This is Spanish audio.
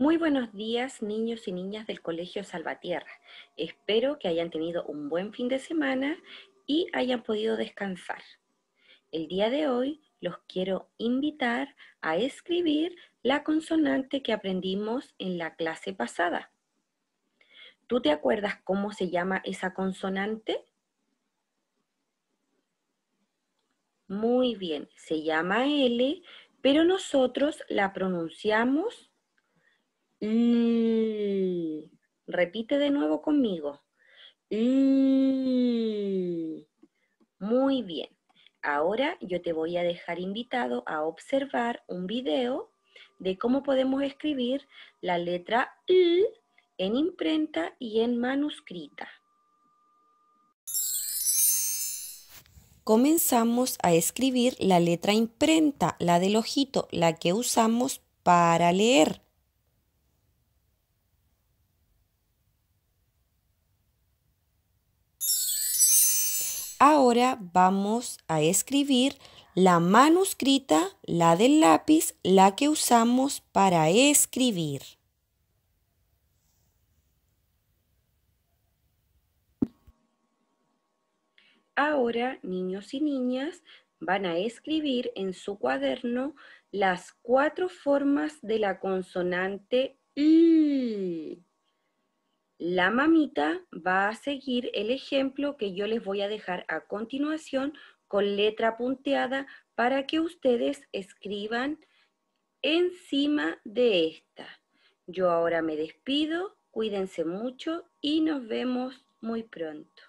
Muy buenos días niños y niñas del Colegio Salvatierra. Espero que hayan tenido un buen fin de semana y hayan podido descansar. El día de hoy los quiero invitar a escribir la consonante que aprendimos en la clase pasada. ¿Tú te acuerdas cómo se llama esa consonante? Muy bien, se llama L, pero nosotros la pronunciamos Repite de nuevo conmigo. Muy bien. Ahora yo te voy a dejar invitado a observar un video de cómo podemos escribir la letra L en imprenta y en manuscrita. Comenzamos a escribir la letra imprenta, la del ojito, la que usamos para leer. Ahora vamos a escribir la manuscrita, la del lápiz, la que usamos para escribir. Ahora, niños y niñas, van a escribir en su cuaderno las cuatro formas de la consonante L la mamita va a seguir el ejemplo que yo les voy a dejar a continuación con letra punteada para que ustedes escriban encima de esta. Yo ahora me despido, cuídense mucho y nos vemos muy pronto.